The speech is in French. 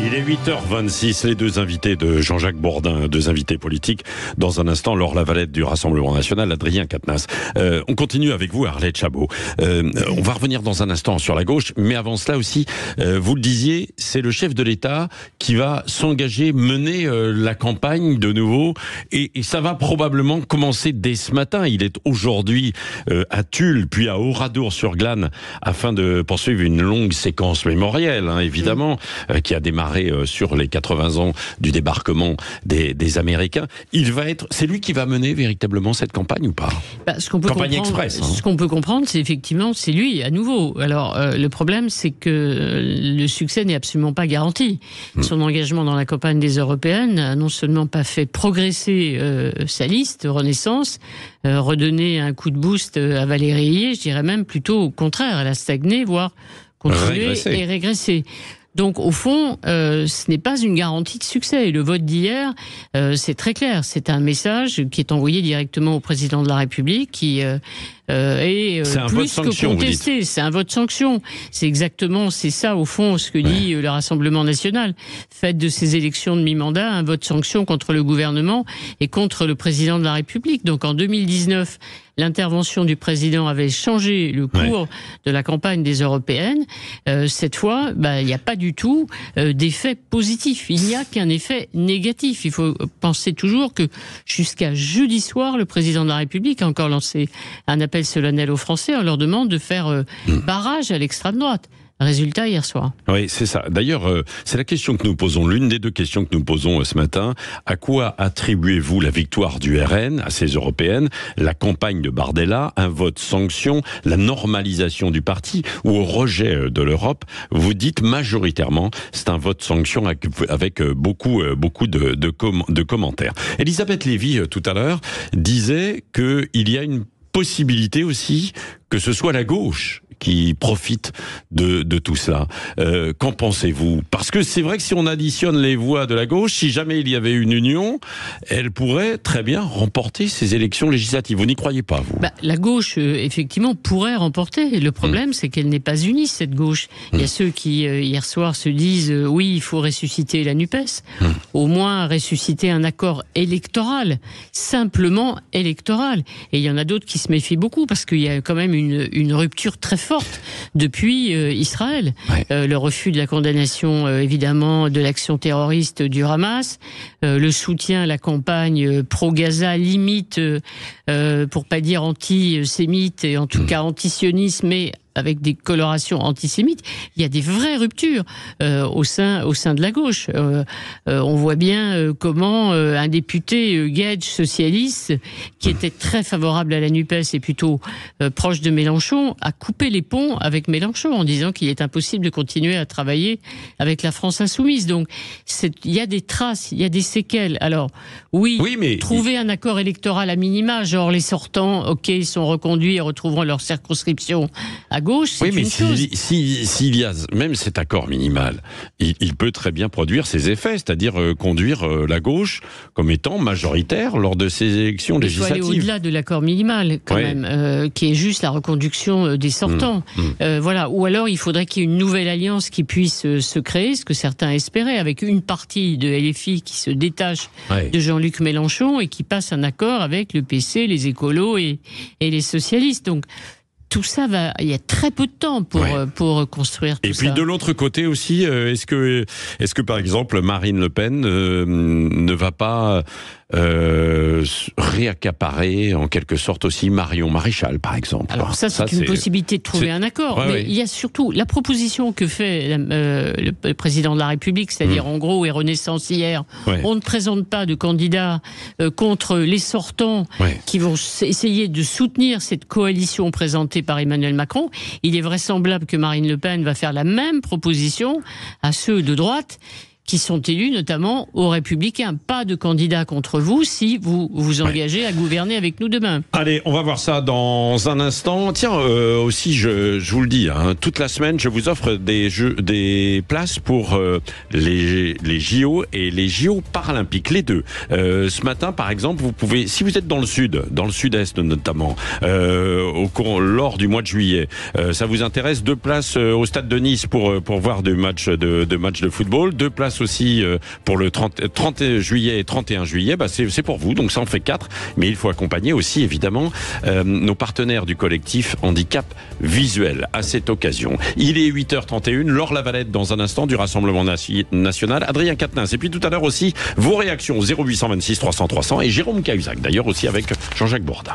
Il est 8h26, les deux invités de Jean-Jacques Bourdin, deux invités politiques. Dans un instant, lors la valette du Rassemblement National, Adrien Quatennens. Euh, on continue avec vous, Arlette Chabot. Euh, on va revenir dans un instant sur la gauche, mais avant cela aussi, euh, vous le disiez, c'est le chef de l'État qui va s'engager, mener la campagne de nouveau, et, ça va probablement commencer dès ce matin. Il est aujourd'hui à Tulle, puis à Oradour-sur-Glane, afin de poursuivre une longue séquence mémorielle, hein, évidemment, qui a démarré euh, sur les 80 ans du débarquement des, Américains. Il va être, c'est lui qui va mener véritablement cette campagne ou pas bah, ce qu'on peut Campagne express. Hein. Ce qu'on peut comprendre, c'est effectivement, c'est lui à nouveau. Alors euh, le problème, c'est que euh, le succès n'est absolument pas garanti. Hmm. Son engagement dans la campagne des européennes n'a non seulement pas fait progresser sa liste Renaissance, redonner un coup de boost à Valérie je dirais même plutôt au contraire, elle a stagné, voire continué et régressé. Donc au fond, euh, ce n'est pas une garantie de succès. Et le vote d'hier, euh, c'est très clair. C'est un message qui est envoyé directement au président de la République qui euh, euh, et euh, plus que contesté, c'est un vote sanction. C'est exactement, c'est ça au fond ce que dit euh, le Rassemblement national. Faites de ces élections de mi-mandat un vote sanction contre le gouvernement et contre le président de la République. Donc en 2019, l'intervention du président avait changé le cours de la campagne des européennes. Euh, cette fois, bah, il n'y a pas du tout d'effet positif. Il n'y a qu'un effet négatif. Il faut penser toujours que jusqu'à jeudi soir, le président de la République a encore lancé un appel appel solennel aux Français on leur demande de faire euh, hmm. barrage à l'extrême droite. Résultat hier soir. Oui, c'est ça. D'ailleurs, euh, c'est la question que nous posons, l'une des deux questions que nous posons euh, ce matin. À quoi attribuez-vous la victoire du RN à ces européennes, la campagne de Bardella, un vote sanction, la normalisation du parti ou au rejet de l'Europe Vous dites majoritairement, c'est un vote sanction avec, beaucoup, beaucoup de, de commentaires. Elisabeth Lévy, tout à l'heure, disait qu'il y a une possibilité aussi que ce soit la gauche qui profitent de, tout ça. Euh, qu'en pensez-vous Parce que c'est vrai que si on additionne les voix de la gauche, si jamais il y avait une union, elle pourrait très bien remporter ces élections législatives. Vous n'y croyez pas, vous bah, La gauche, euh, effectivement, pourrait remporter. le problème, mmh. c'est qu'elle n'est pas unie, cette gauche. Il y a mmh. ceux qui, euh, hier soir, se disent oui, il faut ressusciter la NUPES. Mmh. Au moins, ressusciter un accord électoral, simplement électoral. Et il y en a d'autres qui se méfient beaucoup parce qu'il y a quand même une, une rupture très forte depuis euh, Israël. Euh, le refus de la condamnation, euh, évidemment, de l'action terroriste du Hamas, le soutien à la campagne pro-Gaza limite, pour pas dire antisémite et en tout hmm. cas cas sionisme mais avec des colorations antisémites, il y a des vraies ruptures euh, au, sein, au sein de la gauche. Euh, euh, on voit bien comment un député Gage, socialiste, qui était très favorable à la NUPES et plutôt proche de Mélenchon, a coupé les ponts avec Mélenchon en disant qu'il est impossible de continuer à travailler avec la France insoumise. Donc il y a des traces, il y a des séquelles. Alors oui, trouver un accord électoral à minima, genre les sortants, ok, ils sont reconduits et retrouveront leur circonscription à gauche, oui, mais s'il si, y a même cet accord minimal, il, peut très bien produire ses effets, c'est-à-dire euh, conduire euh, la gauche comme étant majoritaire lors de ces élections législatives. Il faut aller au-delà de l'accord minimal, quand même, euh, qui est juste la reconduction des sortants. Mmh, mmh. voilà. Ou alors, il faudrait qu'il y ait une nouvelle alliance qui puisse se créer, ce que certains espéraient, avec une partie de LFI qui se détache de Jean-Luc Mélenchon et qui passe un accord avec le PC, les écolos et, et les socialistes. Donc, tout ça va. Il y a très peu de temps pour, euh, pour construire tout Et puis de l'autre côté aussi, euh, est-ce que, est que par exemple Marine Le Pen euh, ne va pas euh, réaccaparer en quelque sorte aussi Marion Maréchal, par exemple. Alors ça, c'est une possibilité de trouver un accord. mais il y a surtout la proposition que fait euh, le président de la République, c'est-à-dire mm. en gros et Renaissance hier, on ne présente pas de candidats euh, contre les sortants qui vont essayer de soutenir cette coalition présentée par Emmanuel Macron. Il est vraisemblable que Marine Le Pen va faire la même proposition à ceux de droite qui sont élus notamment aux Républicains. Pas de candidat contre vous si vous vous engagez à gouverner avec nous demain. Allez, on va voir ça dans un instant. Tiens, euh, aussi, je, je, vous le dis, hein, toute la semaine, je vous offre des, jeux, des places pour euh, les, les, JO et les JO paralympiques, les deux. Euh, ce matin, par exemple, vous pouvez, si vous êtes dans le sud, dans le sud-est notamment, euh, au cours, lors du mois de juillet, euh, ça vous intéresse, deux places au stade de Nice pour, pour voir des matchs de, de, matchs de football, deux places aussi euh, pour le 30, euh, juillet et 31 juillet, bah, c'est pour vous, donc ça en fait 4. Mais il faut accompagner aussi, évidemment, euh, nos partenaires du collectif Handicap Visuel à cette occasion. Il est 8h31, Laure Lavalette dans un instant du Rassemblement National, Adrien Quatennens. Et puis tout à l'heure aussi, vos réactions 0826 300 300 et Jérôme Cahuzac, d'ailleurs aussi avec Jean-Jacques Bourdin.